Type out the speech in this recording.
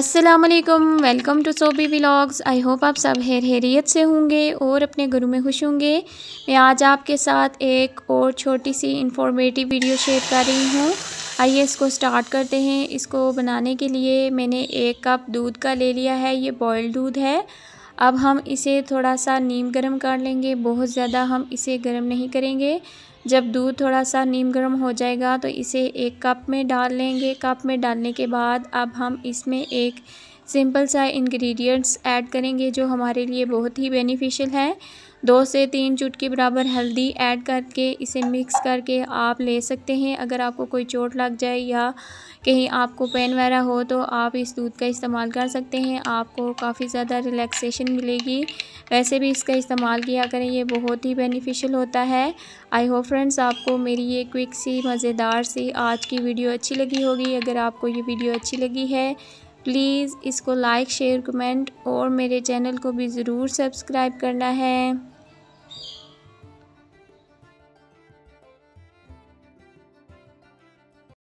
अस्सलाम वालेकुम welcome to Sobi vlogs I hope आप सब हेर हेरियत से होंगे और अपने गुरु में खुश होंगे मैं आज आपके साथ एक और छोटी सी इंफॉर्मेटिव वीडियो शेयर कर रही हूँ आइए इसको स्टार्ट करते हैं इसको बनाने के लिए मैंने एक कप दूध का ले लिया है ये बॉयल दूध है अब हम इसे थोड़ा सा नीम गर्म कर लेंगे बहुत ज़्यादा हम इसे गर्म नहीं करेंगे जब दूध थोड़ा सा नीम गर्म हो जाएगा तो इसे एक कप में डाल लेंगे कप में डालने के बाद अब हम इसमें एक सिंपल सा इंग्रेडिएंट्स ऐड करेंगे जो हमारे लिए बहुत ही बेनिफिशियल है दो से तीन चुटकी बराबर हल्दी ऐड करके इसे मिक्स करके आप ले सकते हैं अगर आपको कोई चोट लग जाए या कहीं आपको पेन वगैरह हो तो आप इस दूध का इस्तेमाल कर सकते हैं आपको काफ़ी ज़्यादा रिलैक्सेशन मिलेगी वैसे भी इसका इस्तेमाल किया करें ये बहुत ही बेनिफिशियल होता है आई होप फ्रेंड्स आपको मेरी ये क्विक सी मज़ेदार सी आज की वीडियो अच्छी लगी होगी अगर आपको ये वीडियो अच्छी लगी है प्लीज़ इसको लाइक शेयर कमेंट और मेरे चैनल को भी ज़रूर सब्सक्राइब करना है